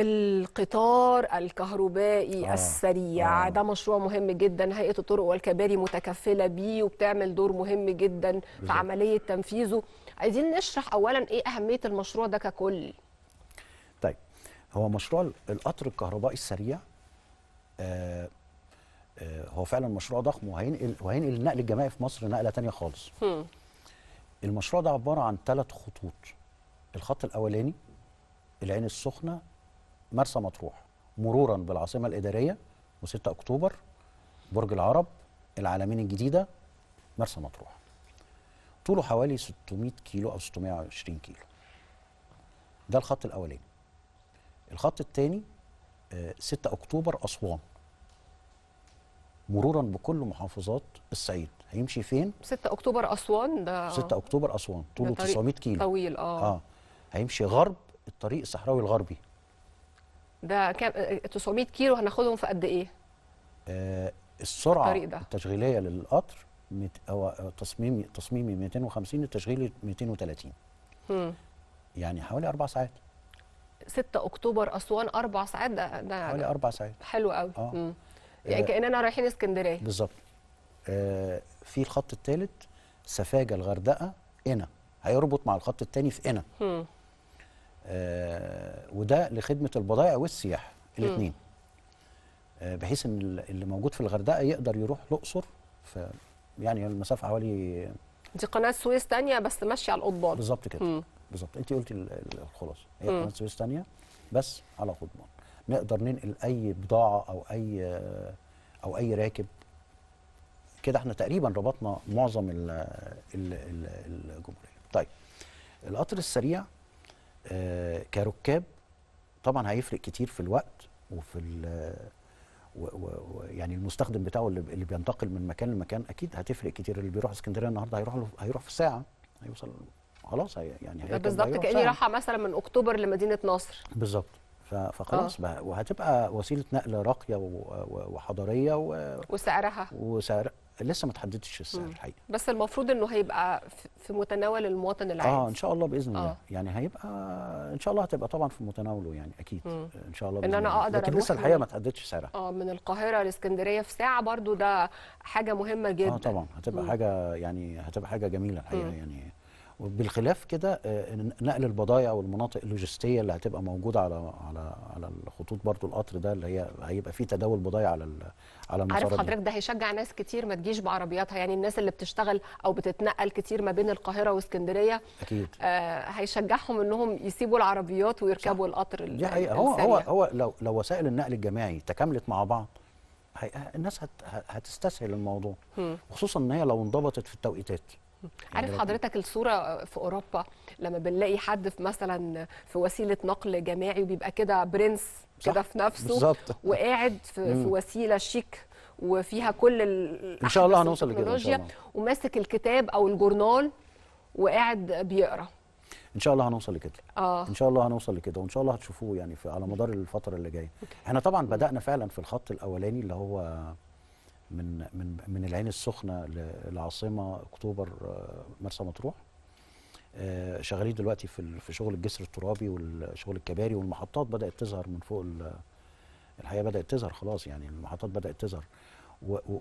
القطار الكهربائي آه. السريع آه. ده مشروع مهم جدا هيئه الطرق والكباري متكفله بيه وبتعمل دور مهم جدا بالزبط. في عمليه تنفيذه عايزين نشرح اولا ايه اهميه المشروع ده ككل طيب هو مشروع القطر الكهربائي السريع آه آه هو فعلا مشروع ضخم وهينقل وهينقل النقل الجماعي في مصر نقله ثانيه خالص هم. المشروع ده عباره عن ثلاث خطوط الخط الاولاني العين السخنه مرسى مطروح مرورا بالعاصمه الاداريه و6 اكتوبر برج العرب العالمين الجديده مرسى مطروح طوله حوالي 600 كيلو او 620 كيلو ده الخط الاولاني الخط الثاني 6 آه، اكتوبر اسوان مرورا بكل محافظات الصعيد هيمشي فين 6 اكتوبر اسوان ده 6 اكتوبر اسوان طوله 900 كيلو طويل اه اه هيمشي غرب الطريق الصحراوي الغربي ده كام 900 آه، آه، كيلو هناخدهم في قد ايه؟ آه السرعه التشغيليه للقطر مت... هو تصميمي تصميمي 250 التشغيلي 230 امم يعني حوالي اربع ساعات 6 اكتوبر اسوان اربع ساعات ده, ده حوالي اربع ساعات حلو قوي آه. آه، يعني كاننا رايحين اسكندريه بالظبط آه في الخط الثالث سفاجه الغردقه قنا هيربط مع الخط الثاني في قنا آه، وده لخدمه البضائع والسياحه الاثنين آه، بحيث ان اللي موجود في الغردقه يقدر يروح الاقصر في يعني المسافه حوالي دي قناه سويس ثانيه بس ماشيه على القضبان بالظبط كده بالظبط انت قلتي الخلاصه هي قناه سويس ثانيه بس على قضبان نقدر ننقل اي بضاعه او اي او اي راكب كده احنا تقريبا ربطنا معظم الجمهوريه طيب القطر السريع آه، كركاب طبعا هيفرق كتير في الوقت وفي و و يعني المستخدم بتاعه اللي بينتقل من مكان لمكان اكيد هتفرق كتير اللي بيروح اسكندريه النهارده هيروح له هيروح في ساعه هيوصل خلاص هي يعني بالظبط كاني راحه مثلا من اكتوبر لمدينه نصر بالظبط فخلاص آه. وهتبقى وسيله نقل راقيه وحضاريه و... وسعرها وسعر لسه ما تحددش السعر الحقيقي بس المفروض انه هيبقى في متناول المواطن العادي اه ان شاء الله باذن الله آه. يعني هيبقى ان شاء الله هتبقى طبعا في متناوله يعني اكيد مم. ان شاء الله ان انا اقدر لكن لسه الحقيقه ما تحددش سعرها اه من القاهره لاسكندريه في ساعه برضو ده حاجه مهمه آه، جدا اه طبعا هتبقى مم. حاجه يعني هتبقى حاجه جميله الحقيقه مم. يعني وبالخلاف كده آه، نقل البضائع والمناطق اللوجستيه اللي هتبقى موجوده على على على الخطوط برضو القطر ده اللي هي هيبقى في تداول بضائع على على المسارات عارف حضرتك ده هيشجع ناس كتير ما تجيش بعربياتها يعني الناس اللي بتشتغل او بتتنقل كتير ما بين القاهره واسكندريه اكيد آه هيشجعهم انهم يسيبوا العربيات ويركبوا صح. القطر دي حقيقة هو هو هو لو لو وسائل النقل الجماعي تكاملت مع بعض الناس هتستسهل الموضوع م. وخصوصا ان هي لو انضبطت في التوقيتات يعني عارف حضرتك الصوره في اوروبا لما بنلاقي حد في مثلا في وسيله نقل جماعي وبيبقى كده برنس كده في نفسه بالزبط. وقاعد في, في وسيله شيك وفيها كل ان شاء الله هنوصل لكده ان شاء الله وماسك الكتاب او الجورنال وقاعد بيقرا ان شاء الله هنوصل لكده آه. ان شاء الله هنوصل لكده وان شاء الله هتشوفوه يعني في على مدار الفتره اللي جايه احنا طبعا بدانا فعلا في الخط الاولاني اللي هو من من من العين السخنه للعاصمه اكتوبر آه، مرسى مطروح آه، شغالين دلوقتي في في شغل الجسر الترابي والشغل الكباري والمحطات بدات تظهر من فوق الحقيقه بدات تظهر خلاص يعني المحطات بدات تظهر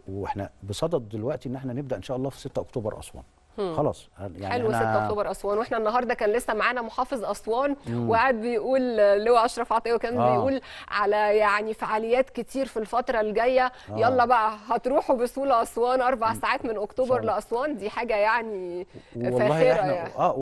واحنا بصدد دلوقتي ان احنا نبدا ان شاء الله في 6 اكتوبر اسوان خلاص يعني حلو 6 اكتوبر اسوان واحنا النهارده كان لسه معانا محافظ اسوان وقاعد بيقول لواء اشرف عطيه وكان آه. بيقول على يعني فعاليات كتير في الفتره الجايه آه. يلا بقى هتروحوا بسهوله اسوان اربع ساعات من اكتوبر لاسوان دي حاجه يعني فاخره يعني. اه